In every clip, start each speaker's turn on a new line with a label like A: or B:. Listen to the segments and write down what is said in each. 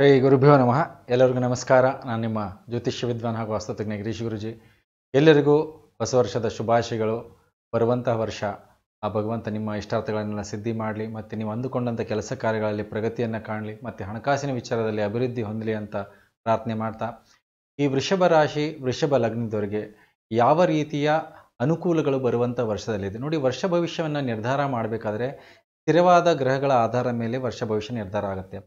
A: ಹೇ ಗುರುಭ್ಯೋ ನಮಃ ಎಲ್ಲರಿಗೂ ನಮಸ್ಕಾರ ನಾನು ನಿಮ್ಮ ಜ್ಯೋತಿಷ್ಯ ವಿದ್ವಾನ್ ಹಾಗೂ ವಾಸ್ತುತಜ್ಞ ಗಿರೀಶ್ ಗುರುಜಿ ಎಲ್ಲರಿಗೂ ಹೊಸ ವರ್ಷದ ಶುಭಾಶಯಗಳು ಬರುವಂತಹ ವರ್ಷ ಆ ಭಗವಂತ ನಿಮ್ಮ ಇಷ್ಟಾರ್ಥಗಳನ್ನೆಲ್ಲ ಸಿದ್ಧಿ ಮಾಡಲಿ ಮತ್ತು ನೀವು ಅಂದುಕೊಂಡಂಥ ಕೆಲಸ ಕಾರ್ಯಗಳಲ್ಲಿ ಪ್ರಗತಿಯನ್ನು ಕಾಣಲಿ ಮತ್ತು ಹಣಕಾಸಿನ ವಿಚಾರದಲ್ಲಿ ಅಭಿವೃದ್ಧಿ ಹೊಂದಲಿ ಅಂತ ಪ್ರಾರ್ಥನೆ ಮಾಡ್ತಾ ಈ ವೃಷಭ ರಾಶಿ ವೃಷಭ ಲಗ್ನದವರಿಗೆ ಯಾವ ರೀತಿಯ ಅನುಕೂಲಗಳು ಬರುವಂಥ ವರ್ಷದಲ್ಲಿದೆ ನೋಡಿ ವರ್ಷ ಭವಿಷ್ಯವನ್ನು ನಿರ್ಧಾರ ಮಾಡಬೇಕಾದ್ರೆ ಸ್ಥಿರವಾದ ಗ್ರಹಗಳ ಆಧಾರ ಮೇಲೆ ವರ್ಷ ಭವಿಷ್ಯ ನಿರ್ಧಾರ ಆಗುತ್ತೆ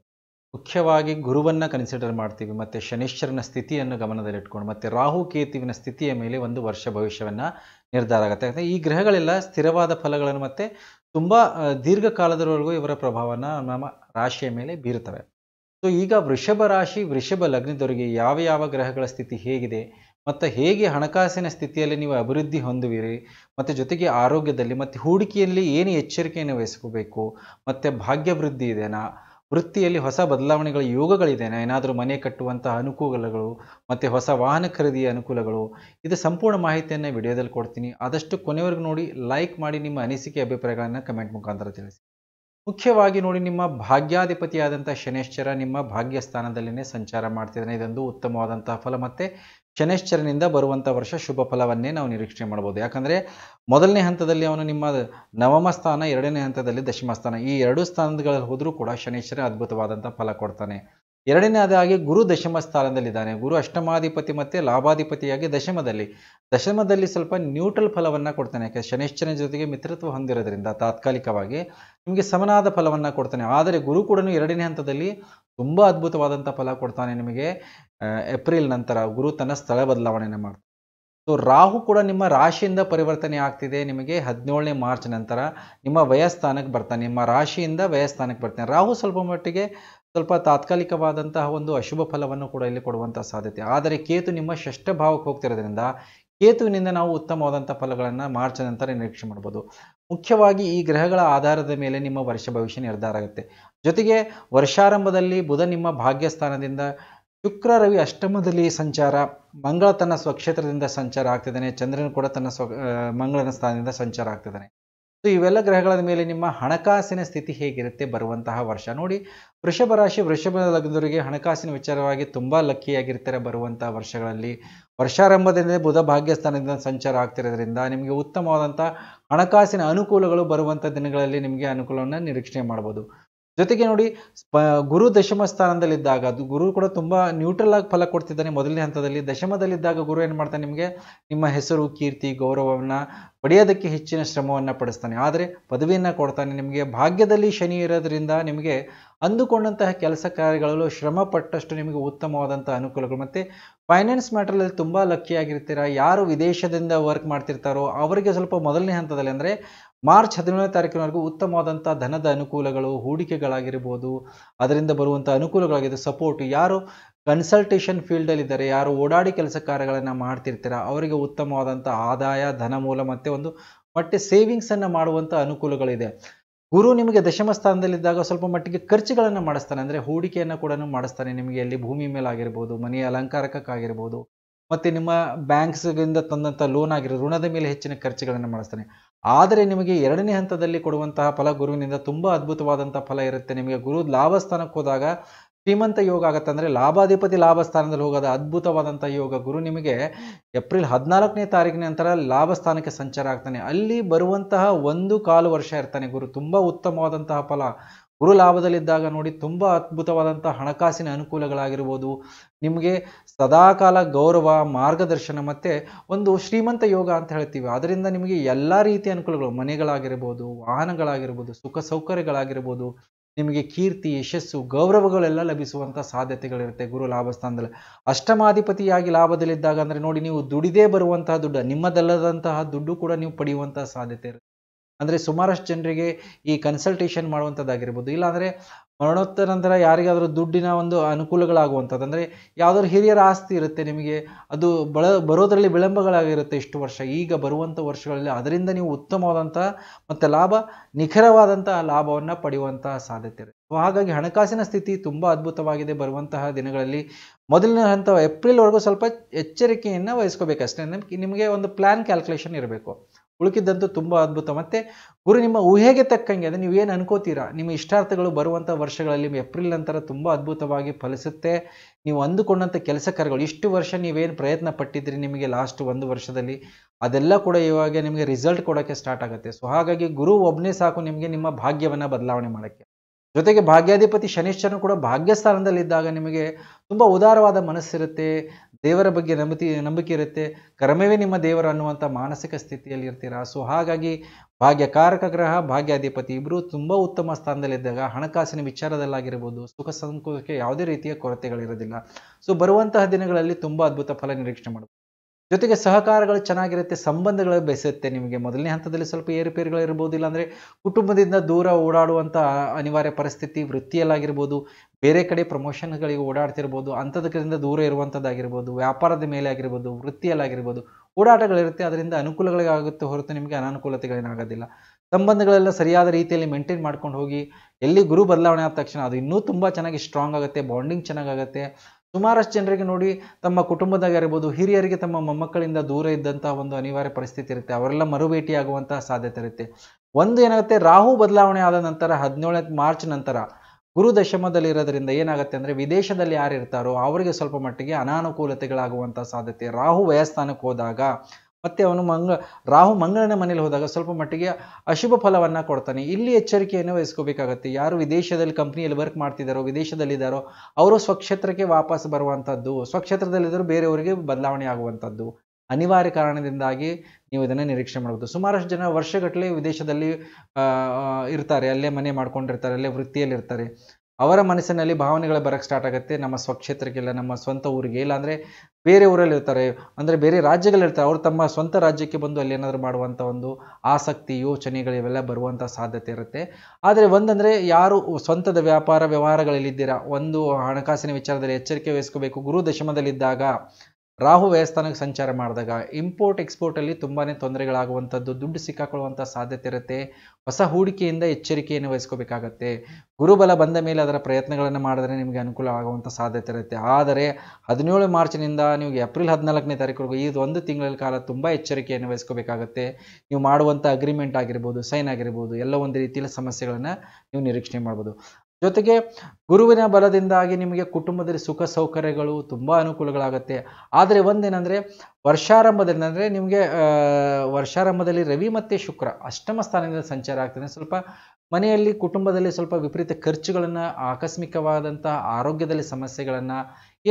A: ಮುಖ್ಯವಾಗಿ ಗುರುವನ್ನು ಕನ್ಸಿಡರ್ ಮಾಡ್ತೀವಿ ಮತ್ತು ಶನಿಶ್ಚರನ ಸ್ಥಿತಿಯನ್ನು ಗಮನದಲ್ಲಿಟ್ಕೊಂಡು ಮತ್ತು ರಾಹು ಕೇತುವಿನ ಸ್ಥಿತಿಯ ಮೇಲೆ ಒಂದು ವರ್ಷ ಭವಿಷ್ಯವನ್ನು ನಿರ್ಧಾರ ಆಗುತ್ತೆ ಯಾಕಂದರೆ ಈ ಗ್ರಹಗಳೆಲ್ಲ ಸ್ಥಿರವಾದ ಫಲಗಳನ್ನು ಮತ್ತು ತುಂಬ ದೀರ್ಘಕಾಲದವರೆಗೂ ಇವರ ಪ್ರಭಾವನ ನಮ್ಮ ರಾಶಿಯ ಮೇಲೆ ಬೀರುತ್ತವೆ ಸೊ ಈಗ ವೃಷಭ ರಾಶಿ ವೃಷಭ ಲಗ್ನದವರಿಗೆ ಯಾವ ಯಾವ ಗ್ರಹಗಳ ಸ್ಥಿತಿ ಹೇಗಿದೆ ಮತ್ತು ಹೇಗೆ ಹಣಕಾಸಿನ ಸ್ಥಿತಿಯಲ್ಲಿ ನೀವು ಅಭಿವೃದ್ಧಿ ಹೊಂದುವಿರಿ ಮತ್ತು ಜೊತೆಗೆ ಆರೋಗ್ಯದಲ್ಲಿ ಮತ್ತು ಹೂಡಿಕೆಯಲ್ಲಿ ಏನು ಎಚ್ಚರಿಕೆಯನ್ನು ವಹಿಸ್ಕೋಬೇಕು ಮತ್ತು ಭಾಗ್ಯವೃದ್ಧಿ ಇದೆಯಾ ವೃತ್ತಿಯಲ್ಲಿ ಹೊಸ ಬದಲಾವಣೆಗಳ ಯೋಗಗಳಿದೆಯಾ ಏನಾದರೂ ಮನೆ ಕಟ್ಟುವಂತಹ ಅನುಕೂಲಗಳು ಮತ್ತು ಹೊಸ ವಾಹನ ಖರೀದಿಯ ಅನುಕೂಲಗಳು ಇದು ಸಂಪೂರ್ಣ ಮಾಹಿತಿಯನ್ನು ವಿಡಿಯೋದಲ್ಲಿ ಕೊಡ್ತೀನಿ ಆದಷ್ಟು ಕೊನೆಯವರೆಗೂ ನೋಡಿ ಲೈಕ್ ಮಾಡಿ ನಿಮ್ಮ ಅನಿಸಿಕೆ ಅಭಿಪ್ರಾಯಗಳನ್ನು ಕಮೆಂಟ್ ಮುಖಾಂತರ ತಿಳಿಸಿ ಮುಖ್ಯವಾಗಿ ನೋಡಿ ನಿಮ್ಮ ಭಾಗ್ಯಾಧಿಪತಿಯಾದಂಥ ಶನೇಶ್ವರ ನಿಮ್ಮ ಭಾಗ್ಯ ಸ್ಥಾನದಲ್ಲಿನೇ ಸಂಚಾರ ಮಾಡ್ತಿದ್ದಾನೆ ಇದೊಂದು ಉತ್ತಮವಾದಂತಹ ಫಲ ಮತ್ತು ಶನೈಶ್ಚರನಿಂದ ಬರುವಂಥ ವರ್ಷ ಶುಭ ಫಲವನ್ನೇ ನಾವು ನಿರೀಕ್ಷೆ ಮಾಡ್ಬೋದು ಯಾಕಂದರೆ ಮೊದಲನೇ ಹಂತದಲ್ಲಿ ಅವನು ನಿಮ್ಮ ನವಮ ಸ್ಥಾನ ಎರಡನೇ ಹಂತದಲ್ಲಿ ದಶಮ ಸ್ಥಾನ ಈ ಎರಡು ಸ್ಥಾನಗಳಲ್ಲಿ ಹೋದರೂ ಕೂಡ ಶನೇಶ್ವರ ಅದ್ಭುತವಾದಂಥ ಫಲ ಕೊಡ್ತಾನೆ ಎರಡನೇದಾಗಿ ಗುರು ದಶಮ ಸ್ಥಾನದಲ್ಲಿದ್ದಾನೆ ಗುರು ಅಷ್ಟಮಾಧಿಪತಿ ಮತ್ತು ಲಾಭಾಧಿಪತಿಯಾಗಿ ದಶಮದಲ್ಲಿ ದಶಮದಲ್ಲಿ ಸ್ವಲ್ಪ ನ್ಯೂಟ್ರಲ್ ಫಲವನ್ನು ಕೊಡ್ತಾನೆ ಯಾಕೆ ಶನೇಶ್ವರನ ಜೊತೆಗೆ ಮಿತ್ರತ್ವ ಹೊಂದಿರೋದ್ರಿಂದ ತಾತ್ಕಾಲಿಕವಾಗಿ ನಿಮಗೆ ಸಮನಾದ ಫಲವನ್ನು ಕೊಡ್ತಾನೆ ಆದರೆ ಗುರು ಕೂಡ ಎರಡನೇ ಹಂತದಲ್ಲಿ ತುಂಬ ಅದ್ಭುತವಾದಂಥ ಫಲ ಕೊಡ್ತಾನೆ ನಿಮಗೆ ಏಪ್ರಿಲ್ ನಂತರ ಗುರು ತನ್ನ ಸ್ಥಳ ಬದಲಾವಣೆಯನ್ನು ಮಾಡ್ತಾನೆ ಸೊ ರಾಹು ಕೂಡ ನಿಮ್ಮ ರಾಶಿಯಿಂದ ಪರಿವರ್ತನೆ ಆಗ್ತಿದೆ ನಿಮಗೆ ಹದಿನೇಳನೇ ಮಾರ್ಚ್ ನಂತರ ನಿಮ್ಮ ವಯಸ್ಥಾನಕ್ಕೆ ಬರ್ತಾನೆ ನಿಮ್ಮ ರಾಶಿಯಿಂದ ವಯಸ್ಥಾನಕ್ಕೆ ಬರ್ತಾನೆ ರಾಹು ಸ್ವಲ್ಪ ಮಟ್ಟಿಗೆ ಸ್ವಲ್ಪ ತಾತ್ಕಾಲಿಕವಾದಂತಹ ಒಂದು ಅಶುಭ ಫಲವನ್ನು ಕೂಡ ಇಲ್ಲಿ ಕೊಡುವಂಥ ಸಾಧ್ಯತೆ ಆದರೆ ಕೇತು ನಿಮ್ಮ ಷಷ್ಠ ಭಾವಕ್ಕೆ ಹೋಗ್ತಿರೋದ್ರಿಂದ ಕೇತುವಿನಿಂದ ನಾವು ಉತ್ತಮವಾದಂಥ ಫಲಗಳನ್ನು ಮಾರ್ಚ್ ನಂತರ ನಿರೀಕ್ಷೆ ಮಾಡ್ಬೋದು ಮುಖ್ಯವಾಗಿ ಈ ಗ್ರಹಗಳ ಆಧಾರದ ಮೇಲೆ ನಿಮ್ಮ ವರ್ಷ ಭವಿಷ್ಯ ನಿರ್ಧಾರ ಆಗುತ್ತೆ ಜೊತೆಗೆ ವರ್ಷಾರಂಭದಲ್ಲಿ ಬುಧ ನಿಮ್ಮ ಭಾಗ್ಯಸ್ಥಾನದಿಂದ ಶುಕ್ರ ರವಿ ಅಷ್ಟಮದಲ್ಲಿ ಸಂಚಾರ ಮಂಗಳ ತನ್ನ ಸ್ವಕ್ಷೇತ್ರದಿಂದ ಸಂಚಾರ ಆಗ್ತಿದ್ದಾನೆ ಚಂದ್ರನು ಕೂಡ ತನ್ನ ಸ್ವ ಮಂಗಳನ ಸ್ಥಾನದಿಂದ ಸಂಚಾರ ಆಗ್ತಿದ್ದಾನೆ ಸೊ ಇವೆಲ್ಲ ಗ್ರಹಗಳ ಮೇಲೆ ನಿಮ್ಮ ಹಣಕಾಸಿನ ಸ್ಥಿತಿ ಹೇಗಿರುತ್ತೆ ಬರುವಂತಹ ವರ್ಷ ನೋಡಿ ವೃಷಭ ರಾಶಿ ವೃಷಭ ಲಗ್ನದವರಿಗೆ ಹಣಕಾಸಿನ ವಿಚಾರವಾಗಿ ತುಂಬ ಲಕ್ಕಿಯಾಗಿರ್ತಾರೆ ಬರುವಂತಹ ವರ್ಷಗಳಲ್ಲಿ ವರ್ಷಾರಂಭದಿಂದ ಬುಧ ಭಾಗ್ಯಸ್ಥಾನದಿಂದ ಸಂಚಾರ ಆಗ್ತಿರೋದ್ರಿಂದ ನಿಮಗೆ ಉತ್ತಮವಾದಂಥ ಹಣಕಾಸಿನ ಅನುಕೂಲಗಳು ಬರುವಂಥ ದಿನಗಳಲ್ಲಿ ನಿಮಗೆ ಅನುಕೂಲವನ್ನು ನಿರೀಕ್ಷಣೆ ಮಾಡ್ಬೋದು ಜೊತೆಗೆ ನೋಡಿ ಗುರು ದಶಮ ಸ್ಥಾನದಲ್ಲಿದ್ದಾಗ ಅದು ಗುರು ಕೂಡ ತುಂಬ ನ್ಯೂಟ್ರಲ್ ಆಗಿ ಫಲ ಕೊಡ್ತಿದ್ದಾನೆ ಮೊದಲನೇ ಹಂತದಲ್ಲಿ ದಶಮದಲ್ಲಿದ್ದಾಗ ಗುರು ಏನು ಮಾಡ್ತಾನೆ ನಿಮಗೆ ನಿಮ್ಮ ಹೆಸರು ಕೀರ್ತಿ ಗೌರವವನ್ನು ಪಡೆಯೋದಕ್ಕೆ ಹೆಚ್ಚಿನ ಶ್ರಮವನ್ನು ಪಡಿಸ್ತಾನೆ ಆದರೆ ಪದವಿಯನ್ನು ಕೊಡ್ತಾನೆ ನಿಮಗೆ ಭಾಗ್ಯದಲ್ಲಿ ಶನಿ ಇರೋದ್ರಿಂದ ನಿಮಗೆ ಅಂದುಕೊಂಡಂತಹ ಕೆಲಸ ಕಾರ್ಯಗಳಲ್ಲೂ ಶ್ರಮ ಪಟ್ಟಷ್ಟು ನಿಮಗೆ ಉತ್ತಮವಾದಂಥ ಅನುಕೂಲಗಳು ಮತ್ತು ಫೈನಾನ್ಸ್ ಮ್ಯಾಟ್ರಲ್ಲಿ ತುಂಬ ಲಕ್ಕಿಯಾಗಿರ್ತೀರ ಯಾರು ವಿದೇಶದಿಂದ ವರ್ಕ್ ಮಾಡ್ತಿರ್ತಾರೋ ಅವರಿಗೆ ಸ್ವಲ್ಪ ಮೊದಲನೇ ಹಂತದಲ್ಲಿ ಅಂದರೆ ಮಾರ್ಚ್ ಹದಿನೇಳನೇ ತಾರೀಕಿನವರೆಗೂ ಉತ್ತಮವಾದಂಥ ಧನದ ಅನುಕೂಲಗಳು ಹೂಡಿಕೆಗಳಾಗಿರ್ಬೋದು ಅದರಿಂದ ಬರುವಂಥ ಅನುಕೂಲಗಳಾಗಿದೆ ಸಪೋರ್ಟ್ ಯಾರು ಕನ್ಸಲ್ಟೇಷನ್ ಫೀಲ್ಡಲ್ಲಿದ್ದಾರೆ ಯಾರು ಓಡಾಡಿ ಕೆಲಸ ಕಾರ್ಯಗಳನ್ನು ಮಾಡ್ತಿರ್ತೀರ ಅವರಿಗೆ ಉತ್ತಮವಾದಂಥ ಆದಾಯ ಧನ ಮೂಲ ಮತ್ತು ಒಂದು ಮತ್ತೆ ಸೇವಿಂಗ್ಸನ್ನು ಮಾಡುವಂಥ ಅನುಕೂಲಗಳಿದೆ ಗುರು ನಿಮಗೆ ದಶಮ ಸ್ಥಾನದಲ್ಲಿದ್ದಾಗ ಸ್ವಲ್ಪ ಮಟ್ಟಿಗೆ ಖರ್ಚುಗಳನ್ನು ಮಾಡಿಸ್ತಾನೆ ಅಂದರೆ ಹೂಡಿಕೆಯನ್ನು ಕೂಡ ಮಾಡಿಸ್ತಾನೆ ನಿಮಗೆ ಅಲ್ಲಿ ಭೂಮಿ ಮೇಲೆ ಆಗಿರ್ಬೋದು ಮನೆಯ ಅಲಂಕಾರಕ್ಕಾಗಿರ್ಬೋದು ಮತ್ತು ನಿಮ್ಮ ಬ್ಯಾಂಕ್ಸ್ಗಿಂದ ತಂದಂಥ ಲೋನ್ ಆಗಿರೋ ಋಣದ ಮೇಲೆ ಹೆಚ್ಚಿನ ಖರ್ಚುಗಳನ್ನು ಮಾಡಿಸ್ತಾನೆ ಆದರೆ ನಿಮಗೆ ಎರಡನೇ ಹಂತದಲ್ಲಿ ಕೊಡುವಂತಹ ಫಲ ಗುರುವಿನಿಂದ ತುಂಬ ಅದ್ಭುತವಾದಂಥ ಫಲ ಇರುತ್ತೆ ನಿಮಗೆ ಗುರು ಲಾಭ ಸ್ಥಾನಕ್ಕೆ ಹೋದಾಗ ಶ್ರೀಮಂತ ಯೋಗ ಆಗತ್ತೆ ಅಂದರೆ ಲಾಭಾಧಿಪತಿ ಲಾಭ ಸ್ಥಾನದಲ್ಲಿ ಹೋಗೋದ ಅದ್ಭುತವಾದಂಥ ಯೋಗ ಗುರು ನಿಮಗೆ ಏಪ್ರಿಲ್ ಹದಿನಾಲ್ಕನೇ ತಾರೀಕಿನ ನಂತರ ಲಾಭ ಸ್ಥಾನಕ್ಕೆ ಸಂಚಾರ ಆಗ್ತಾನೆ ಅಲ್ಲಿ ಬರುವಂತಹ ಒಂದು ಕಾಲು ವರ್ಷ ಇರ್ತಾನೆ ಗುರು ತುಂಬ ಉತ್ತಮವಾದಂತಹ ಫಲ ಗುರು ಲಾಭದಲ್ಲಿದ್ದಾಗ ನೋಡಿ ತುಂಬ ಅದ್ಭುತವಾದಂಥ ಹಣಕಾಸಿನ ಅನುಕೂಲಗಳಾಗಿರ್ಬೋದು ನಿಮಗೆ ಸದಾಕಾಲ ಗೌರವ ಮಾರ್ಗದರ್ಶನ ಮತ್ತು ಒಂದು ಶ್ರೀಮಂತ ಯೋಗ ಅಂತ ಹೇಳ್ತೀವಿ ಅದರಿಂದ ನಿಮಗೆ ಎಲ್ಲ ರೀತಿಯ ಅನುಕೂಲಗಳು ಮನೆಗಳಾಗಿರ್ಬೋದು ವಾಹನಗಳಾಗಿರ್ಬೋದು ಸುಖ ಸೌಕರ್ಯಗಳಾಗಿರ್ಬೋದು ನಿಮಗೆ ಕೀರ್ತಿ ಯಶಸ್ಸು ಗೌರವಗಳೆಲ್ಲ ಲಭಿಸುವಂಥ ಸಾಧ್ಯತೆಗಳಿರುತ್ತೆ ಗುರು ಲಾಭ ಸ್ಥಾನದಲ್ಲಿ ಅಷ್ಟಮಾಧಿಪತಿಯಾಗಿ ಲಾಭದಲ್ಲಿದ್ದಾಗ ಅಂದರೆ ನೋಡಿ ನೀವು ದುಡಿದೇ ಬರುವಂತಹ ದುಡ್ಡು ನಿಮ್ಮದಲ್ಲದಂತಹ ದುಡ್ಡು ಕೂಡ ನೀವು ಪಡೆಯುವಂತಹ ಸಾಧ್ಯತೆ ಇರುತ್ತೆ ಅಂದರೆ ಸುಮಾರಷ್ಟು ಜನರಿಗೆ ಈ ಕನ್ಸಲ್ಟೇಷನ್ ಮಾಡುವಂಥದ್ದಾಗಿರ್ಬೋದು ಇಲ್ಲಾಂದರೆ ನಂತರ ಯಾರಿಗಾದರೂ ದುಡ್ಡಿನ ಒಂದು ಅನುಕೂಲಗಳಾಗುವಂಥದ್ದು ಅಂದರೆ ಯಾವುದಾದ್ರು ಹಿರಿಯರ ಆಸ್ತಿ ಇರುತ್ತೆ ನಿಮಗೆ ಅದು ಬಳ ಬರೋದರಲ್ಲಿ ವಿಳಂಬಗಳಾಗಿರುತ್ತೆ ಇಷ್ಟು ವರ್ಷ ಈಗ ಬರುವಂಥ ವರ್ಷಗಳಲ್ಲಿ ಅದರಿಂದ ನೀವು ಉತ್ತಮವಾದಂಥ ಮತ್ತು ಲಾಭ ನಿಖರವಾದಂಥ ಲಾಭವನ್ನು ಪಡೆಯುವಂತಹ ಸಾಧ್ಯತೆ ಇದೆ ಹಾಗಾಗಿ ಹಣಕಾಸಿನ ಸ್ಥಿತಿ ತುಂಬ ಅದ್ಭುತವಾಗಿದೆ ಬರುವಂತಹ ದಿನಗಳಲ್ಲಿ ಮೊದಲಿನ ಹಂತ ಏಪ್ರಿಲ್ವರೆಗೂ ಸ್ವಲ್ಪ ಎಚ್ಚರಿಕೆಯನ್ನು ವಹಿಸ್ಕೋಬೇಕಷ್ಟೇ ನಿಮಗೆ ನಿಮಗೆ ಒಂದು ಪ್ಲ್ಯಾನ್ ಕ್ಯಾಲ್ಕುಲೇಷನ್ ಇರಬೇಕು ಉಳುಕಿದ್ದಂತೂ ತುಂಬ ಅದ್ಭುತ ಮತ್ತು ಗುರು ನಿಮ್ಮ ಊಹೆಗೆ ತಕ್ಕಂಗೆ ಅದು ನೀವು ಏನು ಅನ್ಕೋತೀರಾ ನಿಮ್ಮ ಇಷ್ಟಾರ್ಥಗಳು ಬರುವಂಥ ವರ್ಷಗಳಲ್ಲಿ ಏಪ್ರಿಲ್ ನಂತರ ತುಂಬ ಅದ್ಭುತವಾಗಿ ಫಲಿಸುತ್ತೆ ನೀವು ಅಂದುಕೊಂಡಂಥ ಕೆಲಸ ಕಾರ್ಯಗಳು ಇಷ್ಟು ವರ್ಷ ನೀವೇನು ಪ್ರಯತ್ನ ಪಟ್ಟಿದ್ರಿ ನಿಮಗೆ ಲಾಸ್ಟ್ ಒಂದು ವರ್ಷದಲ್ಲಿ ಅದೆಲ್ಲ ಕೂಡ ಇವಾಗ ನಿಮಗೆ ರಿಸಲ್ಟ್ ಕೊಡೋಕ್ಕೆ ಸ್ಟಾರ್ಟ್ ಆಗುತ್ತೆ ಸೊ ಹಾಗಾಗಿ ಗುರು ಒಬ್ಬನೇ ಸಾಕು ನಿಮಗೆ ನಿಮ್ಮ ಭಾಗ್ಯವನ್ನು ಬದಲಾವಣೆ ಮಾಡೋಕ್ಕೆ ಜೊತೆಗೆ ಭಾಗ್ಯಾಧಿಪತಿ ಶನಿಶ್ಚರನು ಕೂಡ ಭಾಗ್ಯಸ್ಥಾನದಲ್ಲಿದ್ದಾಗ ನಿಮಗೆ ತುಂಬ ಉದಾರವಾದ ಮನಸ್ಸಿರುತ್ತೆ ದೇವರ ಬಗ್ಗೆ ನಂಬಿಕೆ ನಂಬಿಕೆ ಇರುತ್ತೆ ಕರ್ಮವೇ ನಿಮ್ಮ ದೇವರು ಅನ್ನುವಂಥ ಮಾನಸಿಕ ಸ್ಥಿತಿಯಲ್ಲಿ ಇರ್ತೀರಾ ಸೊ ಹಾಗಾಗಿ ಭಾಗ್ಯಕಾರಕ ಗ್ರಹ ಭಾಗ್ಯಾಧಿಪತಿ ಇಬ್ಬರು ತುಂಬ ಉತ್ತಮ ಸ್ಥಾನದಲ್ಲಿದ್ದಾಗ ಹಣಕಾಸಿನ ವಿಚಾರದಲ್ಲಾಗಿರ್ಬೋದು ಸುಖ ಸಂಕೋಚಕ್ಕೆ ಯಾವುದೇ ರೀತಿಯ ಕೊರತೆಗಳಿರೋದಿಲ್ಲ ಸೊ ಬರುವಂತಹ ದಿನಗಳಲ್ಲಿ ತುಂಬ ಅದ್ಭುತ ಫಲ ನಿರೀಕ್ಷೆ ಮಾಡಬಹುದು ಜೊತೆಗೆ ಸಹಕಾರಗಳು ಚೆನ್ನಾಗಿರುತ್ತೆ ಸಂಬಂಧಗಳು ಬೆಸೆಯುತ್ತೆ ನಿಮಗೆ ಮೊದಲನೇ ಹಂತದಲ್ಲಿ ಸ್ವಲ್ಪ ಇರ್ಬೋದಿಲ್ಲ ಅಂದರೆ ಕುಟುಂಬದಿಂದ ದೂರ ಓಡಾಡುವಂಥ ಅನಿವಾರ್ಯ ಪರಿಸ್ಥಿತಿ ವೃತ್ತಿಯಲ್ಲಾಗಿರ್ಬೋದು ಬೇರೆ ಕಡೆ ಪ್ರಮೋಷನ್ಗಳಿಗೆ ಓಡಾಡ್ತಿರ್ಬೋದು ಅಂಥದಕ್ಕಿಂತ ದೂರ ಇರುವಂಥದ್ದಾಗಿರ್ಬೋದು ವ್ಯಾಪಾರದ ಮೇಲೆ ಆಗಿರ್ಬೋದು ವೃತ್ತಿಯಲ್ಲಾಗಿರ್ಬೋದು ಓಡಾಟಗಳಿರುತ್ತೆ ಅದರಿಂದ ಅನುಕೂಲಗಳಿಗಾಗುತ್ತೆ ಹೊರತು ನಿಮಗೆ ಅನಾನುಕೂಲತೆಗಳೇನಾಗೋದಿಲ್ಲ ಸಂಬಂಧಗಳೆಲ್ಲ ಸರಿಯಾದ ರೀತಿಯಲ್ಲಿ ಮೇಂಟೈನ್ ಮಾಡ್ಕೊಂಡು ಹೋಗಿ ಎಲ್ಲಿ ಗುರು ಬದಲಾವಣೆ ಆದ ತಕ್ಷಣ ಅದು ಇನ್ನೂ ತುಂಬ ಚೆನ್ನಾಗಿ ಸ್ಟ್ರಾಂಗ್ ಆಗುತ್ತೆ ಬಾಂಡಿಂಗ್ ಚೆನ್ನಾಗಾಗುತ್ತೆ ಸುಮಾರಷ್ಟು ಜನರಿಗೆ ನೋಡಿ ತಮ್ಮ ಕುಟುಂಬದಾಗ ಇರ್ಬೋದು ಹಿರಿಯರಿಗೆ ತಮ್ಮ ಮೊಮ್ಮಕ್ಕಳಿಂದ ದೂರ ಇದ್ದಂಥ ಒಂದು ಅನಿವಾರ್ಯ ಪರಿಸ್ಥಿತಿ ಇರುತ್ತೆ ಅವರೆಲ್ಲ ಮರುಭೇಟಿಯಾಗುವಂಥ ಸಾಧ್ಯತೆ ಇರುತ್ತೆ ಒಂದು ಏನಾಗುತ್ತೆ ರಾಹು ಬದಲಾವಣೆ ಆದ ನಂತರ ಹದಿನೇಳನೇ ಮಾರ್ಚ್ ನಂತರ ಗುರು ದಶಮದಲ್ಲಿ ಇರೋದರಿಂದ ಏನಾಗುತ್ತೆ ಅಂದರೆ ವಿದೇಶದಲ್ಲಿ ಯಾರು ಇರ್ತಾರೋ ಅವರಿಗೆ ಸ್ವಲ್ಪ ಮಟ್ಟಿಗೆ ಅನಾನುಕೂಲತೆಗಳಾಗುವಂಥ ಸಾಧ್ಯತೆ ರಾಹು ವಯಸ್ಥಾನಕ್ಕೆ ಹೋದಾಗ ಮತ್ತೆ ಅವನು ಮಂಗ ರಾಹು ಮಂಗಳನ ಮನೇಲಿ ಹೋದಾಗ ಸ್ವಲ್ಪ ಮಟ್ಟಿಗೆ ಅಶುಭ ಫಲವನ್ನು ಕೊಡ್ತಾನೆ ಇಲ್ಲಿ ಎಚ್ಚರಿಕೆಯನ್ನು ವಹಿಸ್ಕೋಬೇಕಾಗತ್ತೆ ಯಾರು ವಿದೇಶದಲ್ಲಿ ಕಂಪ್ನಿಯಲ್ಲಿ ವರ್ಕ್ ಮಾಡ್ತಿದ್ದಾರೋ ವಿದೇಶದಲ್ಲಿದ್ದಾರೋ ಅವರು ಸ್ವಕ್ಷೇತ್ರಕ್ಕೆ ವಾಪಸ್ ಬರುವಂಥದ್ದು ಸ್ವಕ್ಷೇತ್ರದಲ್ಲಿದ್ದರೂ ಬೇರೆಯವರಿಗೆ ಬದಲಾವಣೆ ಆಗುವಂಥದ್ದು ಅನಿವಾರ್ಯ ಕಾರಣದಿಂದಾಗಿ ನೀವು ಇದನ್ನು ನಿರೀಕ್ಷೆ ಮಾಡಬಹುದು ಸುಮಾರಷ್ಟು ಜನ ವರ್ಷಗಟ್ಟಲೆ ವಿದೇಶದಲ್ಲಿ ಇರ್ತಾರೆ ಅಲ್ಲೇ ಮನೆ ಮಾಡ್ಕೊಂಡಿರ್ತಾರೆ ಅಲ್ಲೇ ವೃತ್ತಿಯಲ್ಲಿರ್ತಾರೆ ಅವರ ಮನಸ್ಸಿನಲ್ಲಿ ಭಾವನೆಗಳು ಬರೋಕ್ಕೆ ಸ್ಟಾರ್ಟ್ ಆಗುತ್ತೆ ನಮ್ಮ ಸ್ವಕ್ಷೇತ್ರಕ್ಕೆ ಇಲ್ಲ ನಮ್ಮ ಸ್ವಂತ ಊರಿಗೆ ಇಲ್ಲಾಂದರೆ ಬೇರೆ ಊರಲ್ಲಿ ಇರ್ತಾರೆ ಅಂದರೆ ಬೇರೆ ರಾಜ್ಯಗಳಲ್ಲಿರ್ತಾರೆ ಅವರು ತಮ್ಮ ಸ್ವಂತ ರಾಜ್ಯಕ್ಕೆ ಬಂದು ಅಲ್ಲಿ ಏನಾದರೂ ಮಾಡುವಂಥ ಒಂದು ಆಸಕ್ತಿ ಯೋಚನೆಗಳು ಇವೆಲ್ಲ ಬರುವಂಥ ಸಾಧ್ಯತೆ ಇರುತ್ತೆ ಆದರೆ ಒಂದಂದರೆ ಯಾರು ಸ್ವಂತದ ವ್ಯಾಪಾರ ವ್ಯವಹಾರಗಳಲ್ಲಿದ್ದೀರಾ ಒಂದು ಹಣಕಾಸಿನ ವಿಚಾರದಲ್ಲಿ ಎಚ್ಚರಿಕೆ ವಹಿಸ್ಕೋಬೇಕು ಗುರು ದಶಮದಲ್ಲಿದ್ದಾಗ ರಾಹು ವ್ಯವಸ್ಥಾನಕ್ಕೆ ಸಂಚಾರ ಮಾಡಿದಾಗ ಇಂಪೋರ್ಟ್ ಎಕ್ಸ್ಪೋರ್ಟಲ್ಲಿ ತುಂಬಾ ತೊಂದರೆಗಳಾಗುವಂಥದ್ದು ದುಡ್ಡು ಸಿಕ್ಕಾಕೊಳ್ಳುವಂಥ ಸಾಧ್ಯತೆ ಇರುತ್ತೆ ಹೊಸ ಹೂಡಿಕೆಯಿಂದ ಎಚ್ಚರಿಕೆಯನ್ನು ವಹಿಸ್ಕೋಬೇಕಾಗತ್ತೆ ಗುರುಬಲ ಬಂದ ಮೇಲೆ ಅದರ ಪ್ರಯತ್ನಗಳನ್ನು ಮಾಡಿದ್ರೆ ನಿಮಗೆ ಅನುಕೂಲ ಆಗುವಂಥ ಸಾಧ್ಯತೆ ಇರುತ್ತೆ ಆದರೆ ಹದಿನೇಳು ಮಾರ್ಚ್ನಿಂದ ನೀವು ಏಪ್ರಿಲ್ ಹದಿನಾಲ್ಕನೇ ತಾರೀಕು ಇದು ಒಂದು ತಿಂಗಳ ಕಾಲ ತುಂಬ ಎಚ್ಚರಿಕೆಯನ್ನು ವಹಿಸ್ಕೋಬೇಕಾಗತ್ತೆ ನೀವು ಮಾಡುವಂಥ ಅಗ್ರಿಮೆಂಟ್ ಆಗಿರ್ಬೋದು ಸೈನ್ ಆಗಿರ್ಬೋದು ಎಲ್ಲ ಒಂದು ರೀತಿಯಲ್ಲಿ ಸಮಸ್ಯೆಗಳನ್ನು ನೀವು ನಿರೀಕ್ಷಣೆ ಮಾಡ್ಬೋದು ಜೊತೆಗೆ ಗುರುವಿನ ಬಲದಿಂದಾಗಿ ನಿಮಗೆ ಕುಟುಂಬದಲ್ಲಿ ಸುಖ ಸೌಕರ್ಯಗಳು ತುಂಬ ಅನುಕೂಲಗಳಾಗುತ್ತೆ ಆದರೆ ಒಂದೇನಂದರೆ ವರ್ಷಾರಂಭದಲ್ಲಿ ಅಂದರೆ ನಿಮಗೆ ವರ್ಷಾರಂಭದಲ್ಲಿ ರವಿ ಮತ್ತು ಶುಕ್ರ ಅಷ್ಟಮ ಸ್ಥಾನದಿಂದ ಸಂಚಾರ ಆಗ್ತದೆ ಸ್ವಲ್ಪ ಮನೆಯಲ್ಲಿ ಕುಟುಂಬದಲ್ಲಿ ಸ್ವಲ್ಪ ವಿಪರೀತ ಖರ್ಚುಗಳನ್ನು ಆಕಸ್ಮಿಕವಾದಂಥ ಆರೋಗ್ಯದಲ್ಲಿ ಸಮಸ್ಯೆಗಳನ್ನು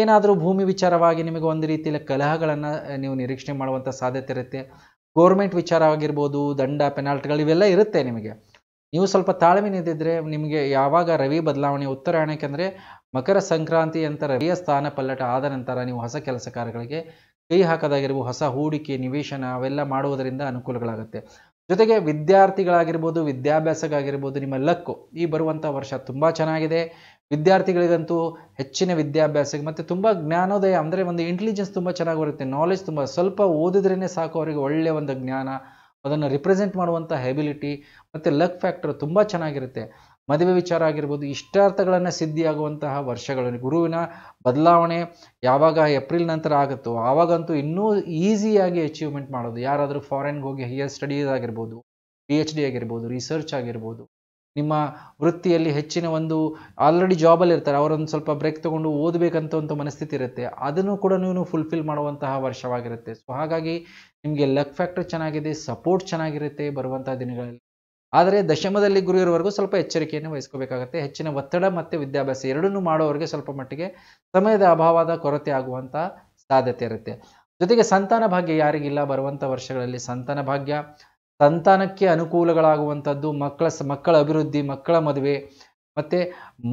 A: ಏನಾದರೂ ಭೂಮಿ ವಿಚಾರವಾಗಿ ನಿಮಗೆ ಒಂದು ರೀತಿಯಲ್ಲಿ ಕಲಹಗಳನ್ನು ನೀವು ನಿರೀಕ್ಷಣೆ ಮಾಡುವಂಥ ಸಾಧ್ಯತೆ ಇರುತ್ತೆ ಗೋರ್ಮೆಂಟ್ ವಿಚಾರವಾಗಿರ್ಬೋದು ದಂಡ ಪೆನಾಲ್ಟಿಗಳು ಇವೆಲ್ಲ ಇರುತ್ತೆ ನಿಮಗೆ ನೀವು ಸ್ವಲ್ಪ ತಾಳ್ಮೆ ನಿಂತಿದ್ರೆ ನಿಮಗೆ ಯಾವಾಗ ರವಿ ಬದಲಾವಣೆ ಉತ್ತರಾಯಣ ಯಾಕೆಂದರೆ ಮಕರ ಸಂಕ್ರಾಂತಿ ಅಂತ ರವಿಯ ಸ್ಥಾನ ಪಲ್ಲಟ ಆದ ನಂತರ ನೀವು ಹೊಸ ಕೆಲಸ ಕಾರ್ಯಗಳಿಗೆ ಕೈ ಹಾಕೋದಾಗಿರ್ಬೋದು ಹೊಸ ಹೂಡಿಕೆ ನಿವೇಶನ ಅವೆಲ್ಲ ಮಾಡುವುದರಿಂದ ಅನುಕೂಲಗಳಾಗುತ್ತೆ ಜೊತೆಗೆ ವಿದ್ಯಾರ್ಥಿಗಳಾಗಿರ್ಬೋದು ವಿದ್ಯಾಭ್ಯಾಸಕ್ಕಾಗಿರ್ಬೋದು ನಿಮ್ಮ ಲಕ್ಕು ಈ ಬರುವಂಥ ವರ್ಷ ತುಂಬ ಚೆನ್ನಾಗಿದೆ ವಿದ್ಯಾರ್ಥಿಗಳಿಗಂತೂ ಹೆಚ್ಚಿನ ವಿದ್ಯಾಭ್ಯಾಸಕ್ಕೆ ಮತ್ತು ತುಂಬ ಜ್ಞಾನೋದಯ ಅಂದರೆ ಒಂದು ಇಂಟೆಲಿಜೆನ್ಸ್ ತುಂಬ ಚೆನ್ನಾಗಿ ಬರುತ್ತೆ ನಾಲೆಜ್ ತುಂಬ ಸ್ವಲ್ಪ ಓದಿದ್ರೇ ಸಾಕು ಅವರಿಗೆ ಒಳ್ಳೆಯ ಒಂದು ಜ್ಞಾನ ಅದನ್ನು ರಿಪ್ರೆಸೆಂಟ್ ಮಾಡುವಂಥ ಹೆಬಿಲಿಟಿ ಮತ್ತು ಲಕ್ ಫ್ಯಾಕ್ಟರ್ ತುಂಬ ಚೆನ್ನಾಗಿರುತ್ತೆ ಮದುವೆ ವಿಚಾರ ಆಗಿರ್ಬೋದು ಇಷ್ಟಾರ್ಥಗಳನ್ನು ಸಿದ್ಧಿಯಾಗುವಂತಹ ವರ್ಷಗಳಲ್ಲಿ ಗುರುವಿನ ಬದಲಾವಣೆ ಯಾವಾಗ ಏಪ್ರಿಲ್ ನಂತರ ಆಗುತ್ತೋ ಆವಾಗಂತೂ ಇನ್ನೂ ಈಸಿಯಾಗಿ ಅಚೀವ್ಮೆಂಟ್ ಮಾಡೋದು ಯಾರಾದರೂ ಫಾರಿನ್ಗೆ ಹೋಗಿ ಹೈಯರ್ ಸ್ಟಡೀಸ್ ಆಗಿರ್ಬೋದು ಪಿ ಎಚ್ ಡಿ ಆಗಿರ್ಬೋದು ರಿಸರ್ಚ್ ಆಗಿರ್ಬೋದು ನಿಮ್ಮ ವೃತ್ತಿಯಲ್ಲಿ ಹೆಚ್ಚಿನ ಒಂದು ಆಲ್ರೆಡಿ ಜಾಬಲ್ಲಿ ಇರ್ತಾರೆ ಅವರೊಂದು ಸ್ವಲ್ಪ ಬ್ರೇಕ್ ತಗೊಂಡು ಓದಬೇಕಂತ ಒಂದು ಮನಸ್ಥಿತಿ ಇರುತ್ತೆ ಅದನ್ನು ಕೂಡ ನೀವು ಫುಲ್ಫಿಲ್ ಮಾಡುವಂತಹ ವರ್ಷವಾಗಿರುತ್ತೆ ಸೊ ಹಾಗಾಗಿ ನಿಮಗೆ ಲಕ್ ಫ್ಯಾಕ್ಟರ್ ಚೆನ್ನಾಗಿದೆ ಸಪೋರ್ಟ್ ಚೆನ್ನಾಗಿರುತ್ತೆ ಬರುವಂತಹ ದಿನಗಳಲ್ಲಿ ಆದರೆ ದಶಮದಲ್ಲಿ ಗುರು ಇರುವವರೆಗೂ ಸ್ವಲ್ಪ ಎಚ್ಚರಿಕೆಯನ್ನು ವಹಿಸ್ಕೋಬೇಕಾಗುತ್ತೆ ಹೆಚ್ಚಿನ ಒತ್ತಡ ಮತ್ತು ವಿದ್ಯಾಭ್ಯಾಸ ಎರಡನ್ನೂ ಮಾಡೋವರಿಗೆ ಸ್ವಲ್ಪ ಮಟ್ಟಿಗೆ ಸಮಯದ ಅಭಾವದ ಕೊರತೆ ಆಗುವಂಥ ಸಾಧ್ಯತೆ ಇರುತ್ತೆ ಜೊತೆಗೆ ಸಂತಾನ ಭಾಗ್ಯ ಯಾರಿಗಿಲ್ಲ ಬರುವಂಥ ವರ್ಷಗಳಲ್ಲಿ ಸಂತಾನ ಭಾಗ್ಯ ಸಂತಾನಕ್ಕೆ ಅನುಕೂಲಗಳಾಗುವಂಥದ್ದು ಮಕ್ಕಳ ಮಕ್ಕಳ ಅಭಿವೃದ್ಧಿ ಮಕ್ಕಳ ಮದುವೆ ಮತ್ತು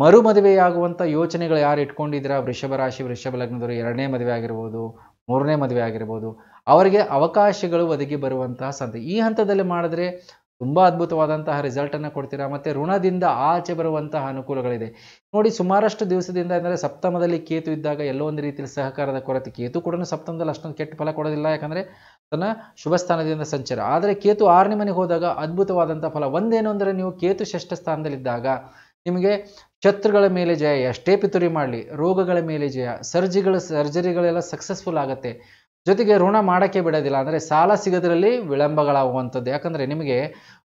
A: ಮರು ಮದುವೆಯಾಗುವಂಥ ಯೋಚನೆಗಳು ಯಾರು ಇಟ್ಕೊಂಡಿದ್ದೀರಾ ವೃಷಭ ರಾಶಿ ವೃಷಭ ಲಗ್ನದವರು ಎರಡನೇ ಮದುವೆ ಆಗಿರ್ಬೋದು ಮೂರನೇ ಮದುವೆ ಆಗಿರ್ಬೋದು ಅವರಿಗೆ ಅವಕಾಶಗಳು ಒದಗಿ ಬರುವಂತಹ ಸಂತ ಈ ಹಂತದಲ್ಲಿ ಮಾಡಿದ್ರೆ ತುಂಬ ಅದ್ಭುತವಾದಂತಹ ರಿಸಲ್ಟನ್ನು ಕೊಡ್ತೀರಾ ಮತ್ತು ಋಣದಿಂದ ಆಚೆ ಬರುವಂತಹ ಅನುಕೂಲಗಳಿದೆ ನೋಡಿ ಸುಮಾರಷ್ಟು ದಿವಸದಿಂದ ಅಂದರೆ ಸಪ್ತಮದಲ್ಲಿ ಕೇತು ಇದ್ದಾಗ ಎಲ್ಲೋ ಒಂದು ರೀತಿಯಲ್ಲಿ ಸಹಕಾರದ ಕೊರತೆ ಕೇತು ಕೂಡ ಸಪ್ತಮದಲ್ಲಿ ಅಷ್ಟೊಂದು ಕೆಟ್ಟ ಫಲ ಕೊಡೋದಿಲ್ಲ ಯಾಕಂದರೆ ತನ್ನ ಶುಭ ಸ್ಥಾನದಿಂದ ಸಂಚಾರ ಆದರೆ ಕೇತು ಆರನೇ ಮನೆಗೆ ಹೋದಾಗ ಅದ್ಭುತವಾದಂಥ ಫಲ ಒಂದೇನು ಅಂದರೆ ನೀವು ಕೇತು ಷಷ್ಠ ಸ್ಥಾನದಲ್ಲಿದ್ದಾಗ ನಿಮಗೆ ಶತ್ರುಗಳ ಮೇಲೆ ಜಯ ಎಷ್ಟೇ ಪಿತುರಿ ಮಾಡಲಿ ರೋಗಗಳ ಮೇಲೆ ಜಯ ಸರ್ಜಿಗಳ ಸರ್ಜರಿಗಳೆಲ್ಲ ಸಕ್ಸಸ್ಫುಲ್ ಆಗುತ್ತೆ ಜೊತೆಗೆ ಋಣ ಮಾಡೋಕ್ಕೆ ಬಿಡೋದಿಲ್ಲ ಅಂದರೆ ಸಾಲ ಸಿಗೋದ್ರಲ್ಲಿ ವಿಳಂಬಗಳಾಗುವಂಥದ್ದು ಯಾಕಂದರೆ ನಿಮಗೆ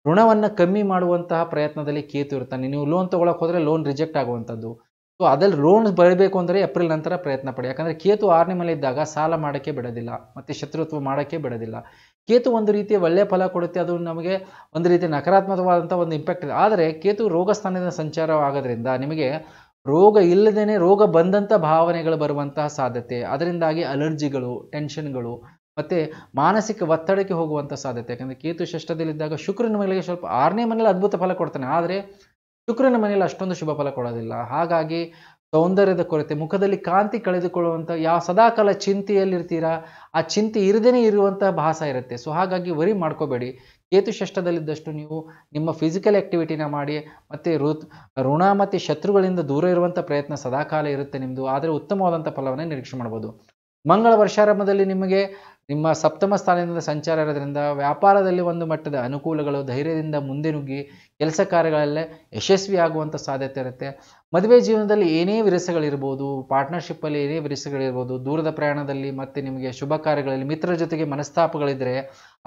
A: ಋಣವನ್ನು ಕಮ್ಮಿ ಮಾಡುವಂತಹ ಪ್ರಯತ್ನದಲ್ಲಿ ಕೇತು ಇರ್ತಾನೆ ನೀವು ಲೋನ್ ತೊಗೊಳಕ್ಕೆ ಹೋದರೆ ಲೋನ್ ರಿಜೆಕ್ಟ್ ಆಗುವಂಥದ್ದು ಸೊ ಅದಲ್ಲಿ ಲೋನ್ ಬರಬೇಕು ಅಂದರೆ ಏಪ್ರಿಲ್ ನಂತರ ಪ್ರಯತ್ನ ಪಡಿ ಯಾಕಂದರೆ ಕೇತು ಆರನೇ ಮೇಲೆ ಇದ್ದಾಗ ಸಾಲ ಮಾಡೋಕ್ಕೆ ಬಿಡೋದಿಲ್ಲ ಮತ್ತು ಶತ್ರುತ್ವ ಮಾಡೋಕ್ಕೆ ಬಿಡೋದಿಲ್ಲ ಕೇತು ಒಂದು ರೀತಿಯ ಒಳ್ಳೆಯ ಫಲ ಕೊಡುತ್ತೆ ಅದು ನಮಗೆ ಒಂದು ರೀತಿ ನಕಾರಾತ್ಮಕವಾದಂಥ ಒಂದು ಇಂಪ್ಯಾಕ್ಟ್ ಇದೆ ಆದರೆ ಕೇತು ರೋಗ ಸ್ಥಾನದಿಂದ ಸಂಚಾರ ಆಗೋದ್ರಿಂದ ನಿಮಗೆ ರೋಗ ಇಲ್ಲದೇ ರೋಗ ಬಂದಂಥ ಭಾವನೆಗಳು ಬರುವಂತಹ ಸಾಧ್ಯತೆ ಅದರಿಂದಾಗಿ ಅಲರ್ಜಿಗಳು ಟೆನ್ಷನ್ಗಳು ಮತ್ತು ಮಾನಸಿಕ ಒತ್ತಡಕ್ಕೆ ಹೋಗುವಂಥ ಸಾಧ್ಯತೆ ಯಾಕಂದರೆ ಕೇತು ಷಷ್ಟದಲ್ಲಿದ್ದಾಗ ಶುಕ್ರನ ಮೇಲೆ ಸ್ವಲ್ಪ ಆರನೇ ಮನೇಲಿ ಅದ್ಭುತ ಫಲ ಕೊಡ್ತಾನೆ ಆದರೆ ಶುಕ್ರನ ಮನೆಯಲ್ಲಿ ಅಷ್ಟೊಂದು ಶುಭ ಫಲ ಕೊಡೋದಿಲ್ಲ ಹಾಗಾಗಿ ಸೌಂದರ್ಯದ ಕೊರತೆ ಮುಖದಲ್ಲಿ ಕಾಂತಿ ಕಳೆದುಕೊಳ್ಳುವಂಥ ಯಾವ ಸದಾಕಾಲ ಚಿಂತೆಯಲ್ಲಿರ್ತೀರಾ ಆ ಚಿಂತೆ ಇರದೇ ಇರುವಂಥ ಭಾಸ ಇರುತ್ತೆ ಸೊ ಹಾಗಾಗಿ ವರಿ ಮಾಡ್ಕೋಬೇಡಿ ಕೇತು ನೀವು ನಿಮ್ಮ ಫಿಸಿಕಲ್ ಆ್ಯಕ್ಟಿವಿಟಿನ ಮಾಡಿ ಮತ್ತು ಋತ್ ಋಣ ಮತ್ತು ಶತ್ರುಗಳಿಂದ ದೂರ ಇರುವಂಥ ಪ್ರಯತ್ನ ಸದಾಕಾಲ ಇರುತ್ತೆ ನಿಮ್ಮದು ಆದರೆ ಉತ್ತಮವಾದಂಥ ಫಲವನ್ನು ನಿರೀಕ್ಷೆ ಮಾಡ್ಬೋದು ಮಂಗಳ ವರ್ಷಾರಂಭದಲ್ಲಿ ನಿಮಗೆ ನಿಮ್ಮ ಸಪ್ತಮ ಸ್ಥಾನದಿಂದ ಸಂಚಾರ ಇರೋದ್ರಿಂದ ವ್ಯಾಪಾರದಲ್ಲಿ ಒಂದು ಮಟ್ಟದ ಅನುಕೂಲಗಳು ಧೈರ್ಯದಿಂದ ಮುಂದೆ ನುಗ್ಗಿ ಕೆಲಸ ಕಾರ್ಯಗಳಲ್ಲೇ ಯಶಸ್ವಿ ಆಗುವಂಥ ಸಾಧ್ಯತೆ ಇರುತ್ತೆ ಮದುವೆ ಜೀವನದಲ್ಲಿ ಏನೇ ವಿರಸಗಳಿರ್ಬೋದು ಪಾರ್ಟ್ನರ್ಶಿಪ್ಪಲ್ಲಿ ಏನೇ ವಿರಸಗಳಿರ್ಬೋದು ದೂರದ ಪ್ರಯಾಣದಲ್ಲಿ ಮತ್ತು ನಿಮಗೆ ಶುಭ ಕಾರ್ಯಗಳಲ್ಲಿ ಮಿತ್ರರ ಜೊತೆಗೆ ಮನಸ್ತಾಪಗಳಿದ್ದರೆ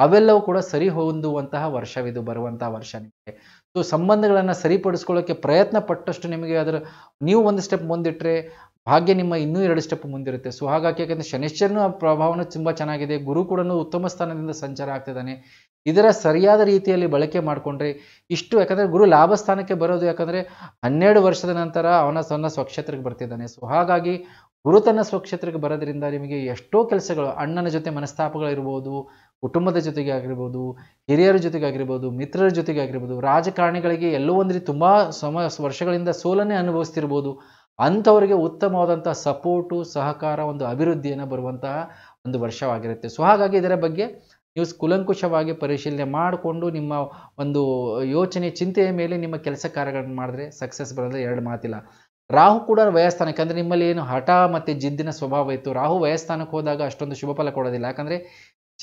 A: ಅವೆಲ್ಲವೂ ಕೂಡ ಸರಿ ಹೊಂದುವಂತಹ ವರ್ಷವಿದು ಬರುವಂತಹ ವರ್ಷ ನಿಮಗೆ ಸೊ ಸಂಬಂಧಗಳನ್ನು ಸರಿಪಡಿಸ್ಕೊಳ್ಳೋಕ್ಕೆ ಪ್ರಯತ್ನ ಪಟ್ಟಷ್ಟು ನಿಮಗೆ ಅದರ ನೀವು ಒಂದು ಸ್ಟೆಪ್ ಮುಂದಿಟ್ಟರೆ ಭಾಗ್ಯ ನಿಮ್ಮ ಇನ್ನೂ ಎರಡು ಸ್ಟೆಪ್ ಮುಂದಿರುತ್ತೆ ಸೊ ಹಾಗಾಗಿ ಯಾಕಂದರೆ ಶನೇಶ್ವರನ ಪ್ರಭಾವನೂ ಪ್ರಭಾವನ ತುಂಬ ಚೆನ್ನಾಗಿದೆ ಗುರು ಕೂಡ ಉತ್ತಮ ಸ್ಥಾನದಿಂದ ಸಂಚಾರ ಆಗ್ತಿದ್ದಾನೆ ಇದರ ಸರಿಯಾದ ರೀತಿಯಲ್ಲಿ ಬಳಕೆ ಮಾಡಿಕೊಂಡ್ರೆ ಇಷ್ಟು ಯಾಕಂದರೆ ಗುರು ಲಾಭ ಸ್ಥಾನಕ್ಕೆ ಬರೋದು ಯಾಕಂದರೆ ಹನ್ನೆರಡು ವರ್ಷದ ನಂತರ ಅವನ ತನ್ನ ಸ್ವಕ್ಷೇತ್ರಕ್ಕೆ ಬರ್ತಿದ್ದಾನೆ ಸೊ ಹಾಗಾಗಿ ಗುರು ತನ್ನ ಸ್ವಕ್ಷೇತ್ರಕ್ಕೆ ಬರೋದ್ರಿಂದ ನಿಮಗೆ ಎಷ್ಟೋ ಕೆಲಸಗಳು ಅಣ್ಣನ ಜೊತೆ ಮನಸ್ತಾಪಗಳಿರ್ಬೋದು ಕುಟುಂಬದ ಜೊತೆಗೆ ಆಗಿರ್ಬೋದು ಹಿರಿಯರ ಜೊತೆಗೆ ಆಗಿರ್ಬೋದು ಮಿತ್ರರ ಜೊತೆಗೆ ಆಗಿರ್ಬೋದು ರಾಜಕಾರಣಿಗಳಿಗೆ ಎಲ್ಲೋ ಒಂದು ತುಂಬಾ ತುಂಬ ಸಮ ವರ್ಷಗಳಿಂದ ಸೋಲನ್ನೇ ಅನುಭವಿಸ್ತಿರ್ಬೋದು ಅಂಥವ್ರಿಗೆ ಉತ್ತಮವಾದಂಥ ಸಪೋರ್ಟು ಸಹಕಾರ ಒಂದು ಅಭಿವೃದ್ಧಿಯನ್ನು ಬರುವಂತಹ ಒಂದು ವರ್ಷವಾಗಿರುತ್ತೆ ಸೊ ಹಾಗಾಗಿ ಇದರ ಬಗ್ಗೆ ನೀವು ಕುಲಂಕುಷವಾಗಿ ಪರಿಶೀಲನೆ ಮಾಡಿಕೊಂಡು ನಿಮ್ಮ ಒಂದು ಯೋಚನೆ ಚಿಂತೆಯ ಮೇಲೆ ನಿಮ್ಮ ಕೆಲಸ ಕಾರ್ಯಗಳನ್ನು ಮಾಡಿದ್ರೆ ಸಕ್ಸಸ್ ಬರೋದ್ರೆ ಎರಡು ಮಾತಿಲ್ಲ ರಾಹು ಕೂಡ ವಯಸ್ಥಾನಕ್ಕೆ ಅಂದರೆ ನಿಮ್ಮಲ್ಲಿ ಏನು ಹಠ ಮತ್ತು ಜಿದ್ದಿನ ಸ್ವಭಾವ ಇತ್ತು ರಾಹು ವಯಸ್ಥಾನಕ್ಕೆ ಹೋದಾಗ ಅಷ್ಟೊಂದು ಶುಭ ಫಲ ಕೊಡೋದಿಲ್ಲ ಯಾಕಂದರೆ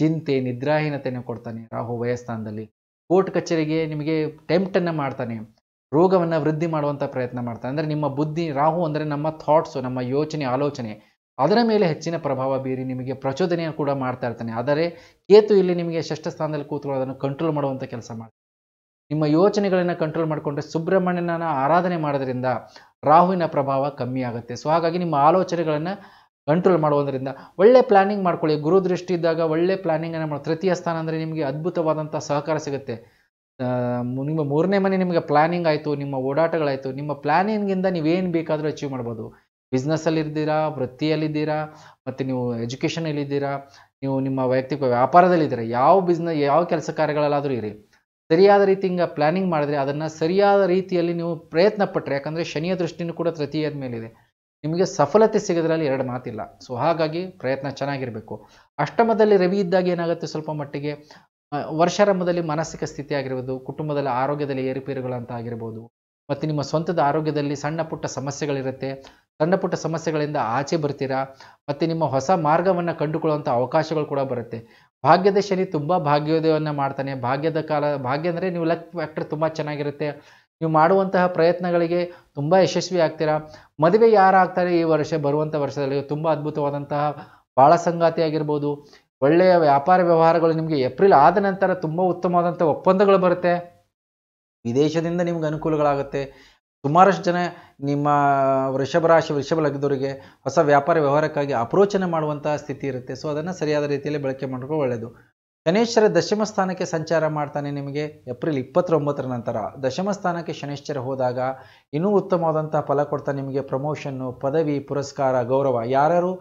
A: ಚಿಂತೆ ನಿದ್ರಾಹೀನತೆಯನ್ನು ಕೊಡ್ತಾನೆ ರಾಹು ವಯಸ್ಥಾನದಲ್ಲಿ ಕೋರ್ಟ್ ಕಚೇರಿಗೆ ನಿಮಗೆ ಟೆಂಪ್ಟನ್ನು ಮಾಡ್ತಾನೆ ರೋಗವನ್ನು ವೃದ್ಧಿ ಮಾಡುವಂಥ ಪ್ರಯತ್ನ ಮಾಡ್ತಾರೆ ಅಂದರೆ ನಿಮ್ಮ ಬುದ್ಧಿ ರಾಹು ಅಂದರೆ ನಮ್ಮ ಥಾಟ್ಸು ನಮ್ಮ ಯೋಚನೆ ಆಲೋಚನೆ ಅದರ ಮೇಲೆ ಹೆಚ್ಚಿನ ಪ್ರಭಾವ ಬೀರಿ ನಿಮಗೆ ಪ್ರಚೋದನೆಯ ಕೂಡ ಮಾಡ್ತಾ ಇರ್ತಾನೆ ಆದರೆ ಕೇತು ಇಲ್ಲಿ ನಿಮಗೆ ಷಷ್ಠ ಸ್ಥಾನದಲ್ಲಿ ಕೂತ್ಕೊಳ್ಳೋ ಅದನ್ನು ಕಂಟ್ರೋಲ್ ಮಾಡುವಂಥ ಕೆಲಸ ಮಾಡಿ ನಿಮ್ಮ ಯೋಚನೆಗಳನ್ನು ಕಂಟ್ರೋಲ್ ಮಾಡಿಕೊಂಡ್ರೆ ಸುಬ್ರಹ್ಮಣ್ಯನ ಆರಾಧನೆ ಮಾಡೋದ್ರಿಂದ ರಾಹುವಿನ ಪ್ರಭಾವ ಕಮ್ಮಿ ಆಗುತ್ತೆ ಸೊ ಹಾಗಾಗಿ ನಿಮ್ಮ ಆಲೋಚನೆಗಳನ್ನು ಕಂಟ್ರೋಲ್ ಮಾಡುವುದರಿಂದ ಒಳ್ಳೆ ಪ್ಲಾನಿಂಗ್ ಮಾಡ್ಕೊಳ್ಳಿ ಗುರು ದೃಷ್ಟಿ ಇದ್ದಾಗ ಒಳ್ಳೆ ಪ್ಲಾನಿಂಗನ್ನು ಮಾಡಿ ತೃತೀಯ ಸ್ಥಾನ ಅಂದರೆ ನಿಮಗೆ ಅದ್ಭುತವಾದಂಥ ಸಹಕಾರ ಸಿಗುತ್ತೆ ನಿಮ್ಮ ಮೂರನೇ ಮನೆ ನಿಮಗೆ ಪ್ಲಾನಿಂಗ್ ಆಯಿತು ನಿಮ್ಮ ಓಡಾಟಗಳಾಯಿತು ನಿಮ್ಮ ಪ್ಲ್ಯಾನಿಂಗಿಂದ ನೀವೇನು ಬೇಕಾದರೂ ಅಚೀವ್ ಮಾಡ್ಬೋದು ಬಿಸ್ನೆಸ್ಸಲ್ಲಿದ್ದೀರಾ ವೃತ್ತಿಯಲ್ಲಿದ್ದೀರಾ ಮತ್ತು ನೀವು ಎಜುಕೇಷನಲ್ಲಿದ್ದೀರಾ ನೀವು ನಿಮ್ಮ ವೈಯಕ್ತಿಕ ವ್ಯಾಪಾರದಲ್ಲಿದ್ದೀರಾ ಯಾವ ಬಿಸ್ನೆಸ್ ಯಾವ ಕೆಲಸ ಕಾರ್ಯಗಳಲ್ಲಾದರೂ ಇರಿ ಸರಿಯಾದ ರೀತಿ ಹಿಂಗೆ ಪ್ಲ್ಯಾನಿಂಗ್ ಮಾಡಿದ್ರೆ ಅದನ್ನು ಸರಿಯಾದ ರೀತಿಯಲ್ಲಿ ನೀವು ಪ್ರಯತ್ನ ಪಟ್ಟರೆ ಯಾಕಂದರೆ ಶನಿಯ ದೃಷ್ಟಿನೂ ಕೂಡ ತೃತೀಯದ ಮೇಲಿದೆ ನಿಮಗೆ ಸಫಲತೆ ಸಿಗೋದ್ರಲ್ಲಿ ಎರಡು ಮಾತಿಲ್ಲ ಸೊ ಹಾಗಾಗಿ ಪ್ರಯತ್ನ ಚೆನ್ನಾಗಿರಬೇಕು ಅಷ್ಟಮದಲ್ಲಿ ರವಿ ಇದ್ದಾಗ ಏನಾಗುತ್ತೆ ಸ್ವಲ್ಪ ಮಟ್ಟಿಗೆ ವರ್ಷಾರಂಭದಲ್ಲಿ ಮಾನಸಿಕ ಸ್ಥಿತಿ ಆಗಿರ್ಬೋದು ಕುಟುಂಬದಲ್ಲಿ ಆರೋಗ್ಯದಲ್ಲಿ ಏರುಪೇರುಗಳಂತ ಆಗಿರ್ಬೋದು ಮತ್ತು ನಿಮ್ಮ ಸ್ವಂತದ ಆರೋಗ್ಯದಲ್ಲಿ ಸಣ್ಣ ಪುಟ್ಟ ಸಮಸ್ಯೆಗಳಿರುತ್ತೆ ಸಣ್ಣ ಪುಟ್ಟ ಸಮಸ್ಯೆಗಳಿಂದ ಆಚೆ ಬರ್ತೀರಾ ಮತ್ತು ನಿಮ್ಮ ಹೊಸ ಮಾರ್ಗವನ್ನು ಕಂಡುಕೊಳ್ಳುವಂಥ ಅವಕಾಶಗಳು ಕೂಡ ಬರುತ್ತೆ ಭಾಗ್ಯದ ಶನಿ ತುಂಬ ಭಾಗ್ಯೋದಯವನ್ನು ಮಾಡ್ತಾನೆ ಭಾಗ್ಯದ ಕಾಲ ಭಾಗ್ಯ ಅಂದರೆ ನೀವು ಲಕ್ ಫ್ಯಾಕ್ಟರ್ ತುಂಬ ಚೆನ್ನಾಗಿರುತ್ತೆ ನೀವು ಮಾಡುವಂತಹ ಪ್ರಯತ್ನಗಳಿಗೆ ತುಂಬ ಯಶಸ್ವಿ ಆಗ್ತೀರಾ ಮದುವೆ ಯಾರಾಗ್ತಾರೆ ಈ ವರ್ಷ ಬರುವಂಥ ವರ್ಷದಲ್ಲಿ ತುಂಬ ಅದ್ಭುತವಾದಂತಹ ಬಾಳ ಸಂಗಾತಿ ಆಗಿರ್ಬೋದು ಒಳ್ಳೆಯ ವ್ಯಾಪಾರ ವ್ಯವಹಾರಗಳು ನಿಮಗೆ ಏಪ್ರಿಲ್ ಆದ ನಂತರ ತುಂಬ ಉತ್ತಮವಾದಂಥ ಒಪ್ಪಂದಗಳು ಬರುತ್ತೆ ವಿದೇಶದಿಂದ ನಿಮ್ಗೆ ಅನುಕೂಲಗಳಾಗುತ್ತೆ ಸುಮಾರಷ್ಟು ಜನ ನಿಮ್ಮ ವೃಷಭ ರಾಶಿ ವೃಷಭ ಲಗ್ನದವರಿಗೆ ಹೊಸ ವ್ಯಾಪಾರ ವ್ಯವಹಾರಕ್ಕಾಗಿ ಅಪ್ರೋಚನೆ ಮಾಡುವಂಥ ಸ್ಥಿತಿ ಇರುತ್ತೆ ಸೊ ಅದನ್ನು ಸರಿಯಾದ ರೀತಿಯಲ್ಲಿ ಬಳಕೆ ಮಾಡಿಕೊಂಡು ಒಳ್ಳೆಯದು ಶನೇಶ್ವರ ದಶಮ ಸ್ಥಾನಕ್ಕೆ ಸಂಚಾರ ಮಾಡ್ತಾನೆ ನಿಮಗೆ ಏಪ್ರಿಲ್ ಇಪ್ಪತ್ತೊಂಬತ್ತರ ನಂತರ ದಶಮ ಸ್ಥಾನಕ್ಕೆ ಶನೇಶ್ವರ ಹೋದಾಗ ಇನ್ನೂ ಉತ್ತಮವಾದಂಥ ಫಲ ಕೊಡ್ತಾ ನಿಮಗೆ ಪ್ರಮೋಷನ್ನು ಪದವಿ ಪುರಸ್ಕಾರ ಗೌರವ ಯಾರ್ಯಾರು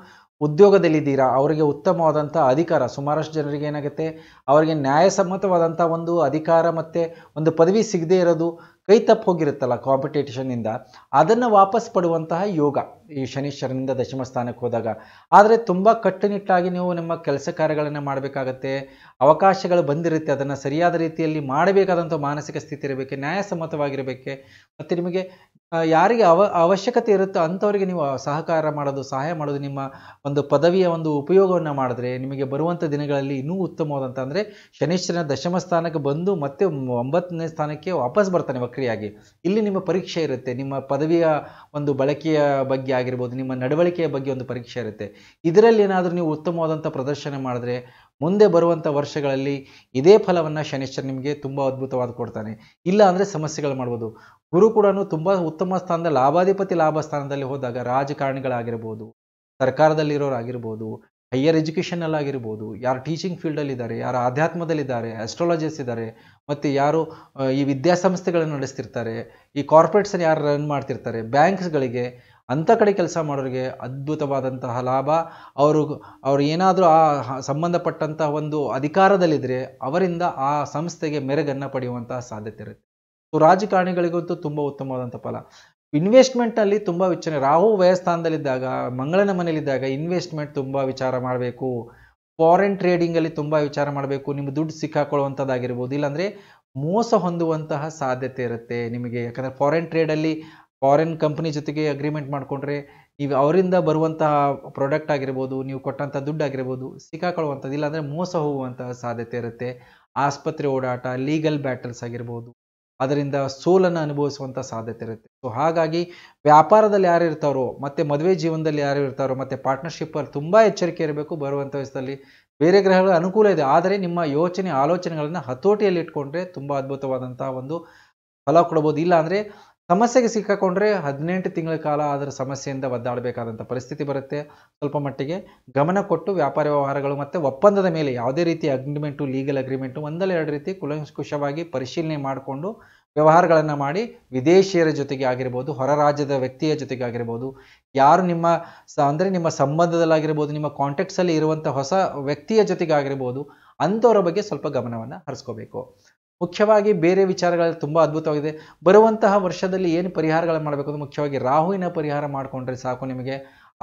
A: ಉದ್ಯೋಗದಲ್ಲಿದ್ದೀರಾ ಅವರಿಗೆ ಉತ್ತಮವಾದಂಥ ಅಧಿಕಾರ ಸುಮಾರಷ್ಟು ಜನರಿಗೆ ಏನಾಗುತ್ತೆ ಅವರಿಗೆ ನ್ಯಾಯಸಮ್ಮತವಾದಂಥ ಒಂದು ಅಧಿಕಾರ ಮತ್ತು ಒಂದು ಪದವಿ ಸಿಗದೇ ಇರೋದು ಕೈ ತಪ್ಪು ಹೋಗಿರುತ್ತಲ್ಲ ಕಾಂಪಿಟೇಷನ್ನಿಂದ ಅದನ್ನು ವಾಪಸ್ ಪಡುವಂತಹ ಯೋಗ ಈ ಶನೀಶ್ವರನಿಂದ ದಶಮ ಸ್ಥಾನಕ್ಕೆ ಹೋದಾಗ ಆದರೆ ತುಂಬ ಕಟ್ಟುನಿಟ್ಟಾಗಿ ನೀವು ನಿಮ್ಮ ಕೆಲಸ ಕಾರ್ಯಗಳನ್ನು ಮಾಡಬೇಕಾಗತ್ತೆ ಅವಕಾಶಗಳು ಬಂದಿರುತ್ತೆ ಅದನ್ನು ಸರಿಯಾದ ರೀತಿಯಲ್ಲಿ ಮಾಡಬೇಕಾದಂಥ ಮಾನಸಿಕ ಸ್ಥಿತಿ ಇರಬೇಕು ನ್ಯಾಯಸಮ್ಮತವಾಗಿರಬೇಕು ಮತ್ತು ನಿಮಗೆ ಯಾರಿಗೆ ಅವ ಅವಶ್ಯಕತೆ ಇರುತ್ತೋ ಅಂಥವರಿಗೆ ನೀವು ಸಹಕಾರ ಮಾಡೋದು ಸಹಾಯ ಮಾಡೋದು ನಿಮ್ಮ ಒಂದು ಪದವಿಯ ಒಂದು ಉಪಯೋಗವನ್ನು ಮಾಡಿದ್ರೆ ನಿಮಗೆ ಬರುವಂಥ ದಿನಗಳಲ್ಲಿ ಇನ್ನೂ ಉತ್ತಮವಾದಂಥ ಅಂದರೆ ಶನೀಶ್ವರನ ದಶಮ ಸ್ಥಾನಕ್ಕೆ ಬಂದು ಮತ್ತೆ ಒಂಬತ್ತನೇ ಸ್ಥಾನಕ್ಕೆ ವಾಪಸ್ ಬರ್ತಾನೆ ವಕ್ರಿಯಾಗಿ ಇಲ್ಲಿ ನಿಮ್ಮ ಪರೀಕ್ಷೆ ಇರುತ್ತೆ ನಿಮ್ಮ ಪದವಿಯ ಒಂದು ಬಳಕೆಯ ಬಗ್ಗೆ ಆಗಿರ್ಬೋದು ನಿಮ್ಮ ನಡವಳಿಕೆಯ ಬಗ್ಗೆ ಒಂದು ಪರೀಕ್ಷೆ ಇರುತ್ತೆ ಇದರಲ್ಲಿ ಏನಾದರೂ ನೀವು ಉತ್ತಮವಾದಂಥ ಪ್ರದರ್ಶನ ಮಾಡಿದ್ರೆ ಮುಂದೆ ಬರುವಂಥ ವರ್ಷಗಳಲ್ಲಿ ಇದೇ ಫಲವನ್ನು ಶನೇಶ್ವರ್ ನಿಮಗೆ ತುಂಬ ಅದ್ಭುತವಾದ ಕೊಡ್ತಾನೆ ಇಲ್ಲ ಅಂದರೆ ಸಮಸ್ಯೆಗಳು ಮಾಡ್ಬೋದು ಗುರು ಕೂಡ ತುಂಬ ಉತ್ತಮ ಸ್ಥಾನದ ಲಾಭಾಧಿಪತಿ ಲಾಭ ಸ್ಥಾನದಲ್ಲಿ ಹೋದಾಗ ರಾಜಕಾರಣಿಗಳಾಗಿರ್ಬೋದು ಸರ್ಕಾರದಲ್ಲಿರೋರಾಗಿರ್ಬೋದು ಹೈಯರ್ ಎಜುಕೇಷನಲ್ಲಾಗಿರ್ಬೋದು ಯಾರು ಟೀಚಿಂಗ್ ಫೀಲ್ಡಲ್ಲಿದ್ದಾರೆ ಯಾರು ಆಧ್ಯಾತ್ಮದಲ್ಲಿದ್ದಾರೆ ಆಸ್ಟ್ರಾಲಜಿಸ್ ಇದ್ದಾರೆ ಮತ್ತು ಯಾರು ಈ ವಿದ್ಯಾಸಂಸ್ಥೆಗಳನ್ನು ನಡೆಸ್ತಿರ್ತಾರೆ ಈ ಕಾರ್ಪೊರೇಟ್ಸನ್ನು ಯಾರು ರನ್ ಮಾಡ್ತಿರ್ತಾರೆ ಬ್ಯಾಂಕ್ಸ್ಗಳಿಗೆ ಅಂಥ ಕಡೆ ಕೆಲಸ ಮಾಡೋರಿಗೆ ಅದ್ಭುತವಾದಂತಹ ಲಾಭ ಅವರು ಅವ್ರು ಏನಾದರೂ ಆ ಸಂಬಂಧಪಟ್ಟಂತಹ ಒಂದು ಅಧಿಕಾರದಲ್ಲಿದ್ದರೆ ಅವರಿಂದ ಆ ಸಂಸ್ಥೆಗೆ ಮೆರಗನ್ನು ಪಡೆಯುವಂತಹ ಸಾಧ್ಯತೆ ಇರುತ್ತೆ ಸೊ ರಾಜಕಾರಣಿಗಳಿಗಂತೂ ತುಂಬ ಉತ್ತಮವಾದಂಥ ಫಲ ಇನ್ವೆಸ್ಟ್ಮೆಂಟಲ್ಲಿ ತುಂಬ ವಿಚಾರ ರಾಹು ವಯಸ್ಥಾನದಲ್ಲಿದ್ದಾಗ ಮಂಗಳನ ಮನೆಯಲ್ಲಿದ್ದಾಗ ಇನ್ವೆಸ್ಟ್ಮೆಂಟ್ ತುಂಬ ವಿಚಾರ ಮಾಡಬೇಕು ಫಾರಿನ್ ಟ್ರೇಡಿಂಗಲ್ಲಿ ತುಂಬ ವಿಚಾರ ಮಾಡಬೇಕು ನಿಮ್ಮ ದುಡ್ಡು ಸಿಕ್ಕಾಕೊಳ್ಳುವಂಥದ್ದಾಗಿರ್ಬೋದು ಇಲ್ಲಾಂದರೆ ಮೋಸ ಹೊಂದುವಂತಹ ಸಾಧ್ಯತೆ ಇರುತ್ತೆ ನಿಮಗೆ ಯಾಕಂದರೆ ಫಾರಿನ್ ಟ್ರೇಡಲ್ಲಿ ಫಾರಿನ್ ಕಂಪ್ನಿ ಜೊತೆಗೆ ಅಗ್ರಿಮೆಂಟ್ ಮಾಡಿಕೊಂಡ್ರೆ ನೀವು ಅವರಿಂದ ಬರುವಂತಹ ಪ್ರಾಡಕ್ಟ್ ಆಗಿರ್ಬೋದು ನೀವು ಕೊಟ್ಟಂಥ ದುಡ್ಡು ಆಗಿರ್ಬೋದು ಸಿಕ್ಕಾಕೊಳ್ಳುವಂಥದ್ದು ಇಲ್ಲಾಂದರೆ ಮೋಸ ಹೋಗುವಂಥ ಸಾಧ್ಯತೆ ಇರುತ್ತೆ ಆಸ್ಪತ್ರೆ ಓಡಾಟ ಲೀಗಲ್ ಬ್ಯಾಟಲ್ಸ್ ಆಗಿರ್ಬೋದು ಅದರಿಂದ ಸೋಲನ್ನು ಅನುಭವಿಸುವಂಥ ಸಾಧ್ಯತೆ ಇರುತ್ತೆ ಸೊ ಹಾಗಾಗಿ ವ್ಯಾಪಾರದಲ್ಲಿ ಯಾರು ಇರ್ತಾರೋ ಮತ್ತು ಮದುವೆ ಜೀವನದಲ್ಲಿ ಯಾರು ಇರ್ತಾರೋ ಮತ್ತು ಪಾರ್ಟ್ನರ್ಶಿಪ್ಪಲ್ಲಿ ತುಂಬ ಎಚ್ಚರಿಕೆ ಇರಬೇಕು ಬರುವಂಥ ವಯಸ್ಸಲ್ಲಿ ಬೇರೆ ಗ್ರಹಗಳ ಅನುಕೂಲ ಇದೆ ಆದರೆ ನಿಮ್ಮ ಯೋಚನೆ ಆಲೋಚನೆಗಳನ್ನು ಹತೋಟಿಯಲ್ಲಿ ಇಟ್ಕೊಂಡ್ರೆ ತುಂಬ ಅದ್ಭುತವಾದಂಥ ಒಂದು ಫಲ ಕೊಡ್ಬೋದು ಇಲ್ಲ ಅಂದರೆ ಸಮಸ್ಯೆಗೆ ಸಿಕ್ಕಾಕೊಂಡ್ರೆ ಹದಿನೆಂಟು ತಿಂಗಳ ಕಾಲ ಅದರ ಸಮಸ್ಯೆಯಿಂದ ಒದ್ದಾಡಬೇಕಾದಂಥ ಪರಿಸ್ಥಿತಿ ಬರುತ್ತೆ ಸ್ವಲ್ಪ ಮಟ್ಟಿಗೆ ಗಮನ ಕೊಟ್ಟು ವ್ಯಾಪಾರ ವ್ಯವಹಾರಗಳು ಮತ್ತು ಒಪ್ಪಂದದ ಮೇಲೆ ಯಾವುದೇ ರೀತಿ ಅಗ್ರಿಮೆಂಟು ಲೀಗಲ್ ಅಗ್ರಿಮೆಂಟು ಒಂದಲ್ಲ ಎರಡು ರೀತಿ ಕುಲಂಕುಷವಾಗಿ ಪರಿಶೀಲನೆ ಮಾಡಿಕೊಂಡು ವ್ಯವಹಾರಗಳನ್ನು ಮಾಡಿ ವಿದೇಶಿಯರ ಜೊತೆಗೆ ಆಗಿರ್ಬೋದು ಹೊರ ರಾಜ್ಯದ ವ್ಯಕ್ತಿಯ ಜೊತೆಗೆ ಆಗಿರ್ಬೋದು ಯಾರು ನಿಮ್ಮ ಸ ಅಂದರೆ ನಿಮ್ಮ ಸಂಬಂಧದಲ್ಲಾಗಿರ್ಬೋದು ನಿಮ್ಮ ಕಾಂಟ್ಯಾಕ್ಟ್ಸಲ್ಲಿ ಇರುವಂಥ ಹೊಸ ವ್ಯಕ್ತಿಯ ಜೊತೆಗೆ ಆಗಿರ್ಬೋದು ಅಂಥವ್ರ ಬಗ್ಗೆ ಸ್ವಲ್ಪ ಗಮನವನ್ನು ಹರಿಸ್ಕೋಬೇಕು ಮುಖ್ಯವಾಗಿ ಬೇರೆ ವಿಚಾರಗಳಲ್ಲಿ ತುಂಬ ಅದ್ಭುತವಾಗಿದೆ ಬರುವಂತಹ ವರ್ಷದಲ್ಲಿ ಏನು ಪರಿಹಾರಗಳನ್ನು ಮಾಡಬೇಕು ಮುಖ್ಯವಾಗಿ ರಾಹುವಿನ ಪರಿಹಾರ ಮಾಡಿಕೊಂಡ್ರೆ ಸಾಕು ನಿಮಗೆ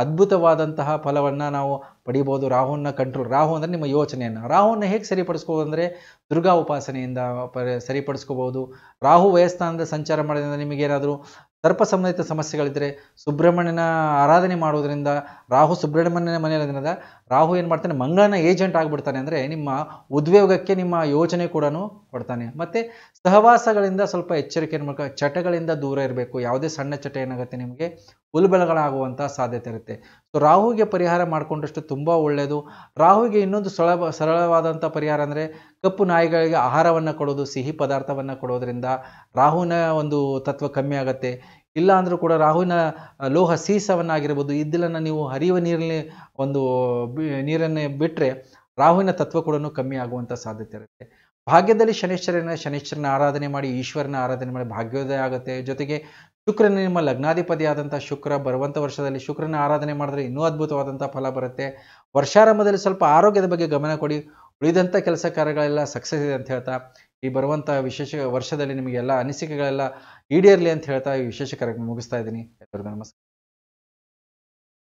A: ಅದ್ಭುತವಾದಂತಹ ಫಲವನ್ನು ನಾವು ಪಡೀಬೋದು ರಾಹುವನ್ನ ಕಂಟ್ರೋಲ್ ರಾಹು ಅಂದರೆ ನಿಮ್ಮ ಯೋಚನೆಯನ್ನು ರಾಹುವನ್ನು ಹೇಗೆ ಸರಿಪಡಿಸ್ಬೋದು ಅಂದರೆ ದುರ್ಗಾ ಉಪಾಸನೆಯಿಂದ ಸರಿಪಡಿಸ್ಕೋಬಹುದು ಸರಿಪಡಿಸ್ಕೋಬೋದು ರಾಹು ವಯಸ್ಥಾನದ ಸಂಚಾರ ಮಾಡೋದ್ರಿಂದ ನಿಮಗೇನಾದರೂ ಸರ್ಪ ಸಂಬಂಧಿತ ಸಮಸ್ಯೆಗಳಿದ್ದರೆ ಸುಬ್ರಹ್ಮಣ್ಯನ ಆರಾಧನೆ ಮಾಡೋದರಿಂದ ರಾಹು ಸುಬ್ರಹ್ಮಣ್ಯನ ಮನೆಯಲ್ಲಿರೋದ್ರಿಂದ ರಾಹು ಏನು ಮಾಡ್ತಾನೆ ಮಂಗಳನ ಏಜೆಂಟ್ ಆಗಿಬಿಡ್ತಾನೆ ಅಂದರೆ ನಿಮ್ಮ ಉದ್ವೇಗಕ್ಕೆ ನಿಮ್ಮ ಯೋಚನೆ ಕೂಡ ಕೊಡ್ತಾನೆ ಮತ್ತು ಸಹವಾಸಗಳಿಂದ ಸ್ವಲ್ಪ ಎಚ್ಚರಿಕೆ ಚಟಗಳಿಂದ ದೂರ ಇರಬೇಕು ಯಾವುದೇ ಸಣ್ಣ ಚಟ ಏನಾಗುತ್ತೆ ನಿಮಗೆ ಉಲ್ಬಲಗಳಾಗುವಂಥ ಸಾಧ್ಯತೆ ಇರುತ್ತೆ ಸೊ ರಾಹುಗೆ ಪರಿಹಾರ ಮಾಡಿಕೊಂಡಷ್ಟು ತುಂಬ ಒಳ್ಳೆಯದು ರಾಹುಗೆ ಇನ್ನೊಂದು ಸರಳ ಸರಳವಾದಂಥ ಪರಿಹಾರ ಅಂದರೆ ಕಪ್ಪು ನಾಯಿಗಳಿಗೆ ಆಹಾರವನ್ನು ಕೊಡೋದು ಸಿಹಿ ಪದಾರ್ಥವನ್ನು ಕೊಡೋದ್ರಿಂದ ರಾಹುನ ಒಂದು ತತ್ವ ಕಮ್ಮಿ ಆಗುತ್ತೆ ಇಲ್ಲ ಅಂದರೂ ಕೂಡ ರಾಹುವಿನ ಲೋಹ ಸೀಸವನ್ನಾಗಿರ್ಬೋದು ಇದ್ದಿಲನ್ನು ನೀವು ಹರಿಯುವ ನೀರಲ್ಲಿ ಒಂದು ನೀರನ್ನೇ ಬಿಟ್ಟರೆ ರಾಹುವಿನ ತತ್ವ ಕೂಡ ಕಮ್ಮಿ ಆಗುವಂಥ ಸಾಧ್ಯತೆ ಇರುತ್ತೆ ಭಾಗ್ಯದಲ್ಲಿ ಶನೇಶ್ವರನ ಶನೇಶ್ವರನ ಆರಾಧನೆ ಮಾಡಿ ಈಶ್ವರನ ಆರಾಧನೆ ಮಾಡಿ ಭಾಗ್ಯೋದಯ ಆಗುತ್ತೆ ಜೊತೆಗೆ ಶುಕ್ರನ ನಿಮ್ಮ ಲಗ್ನಾಧಿಪತಿ ಆದಂಥ ಶುಕ್ರ ಬರುವಂಥ ವರ್ಷದಲ್ಲಿ ಶುಕ್ರನ ಆರಾಧನೆ ಮಾಡಿದ್ರೆ ಇನ್ನೂ ಅದ್ಭುತವಾದಂಥ ಫಲ ಬರುತ್ತೆ ವರ್ಷಾರಂಭದಲ್ಲಿ ಸ್ವಲ್ಪ ಆರೋಗ್ಯದ ಬಗ್ಗೆ ಗಮನ ಕೊಡಿ ಉಳಿದಂಥ ಕೆಲಸ ಕಾರ್ಯಗಳೆಲ್ಲ ಸಕ್ಸಸ್ ಇದೆ ಅಂತ ಹೇಳ್ತಾ ಈ ಬರುವಂತಹ ವಿಶೇಷ ವರ್ಷದಲ್ಲಿ ನಿಮಗೆಲ್ಲ ಅನಿಸಿಕೆಗಳೆಲ್ಲ ಈಡೇರಲಿ ಅಂತ ಹೇಳ್ತಾ ಈ ವಿಶೇಷ ಕಾರ್ಯಕ್ರಮ ಮುಗಿಸ್ತಾ ಇದ್ದೀನಿ ಎಲ್ಲರಿಗೂ ನಮಸ್ಕಾರ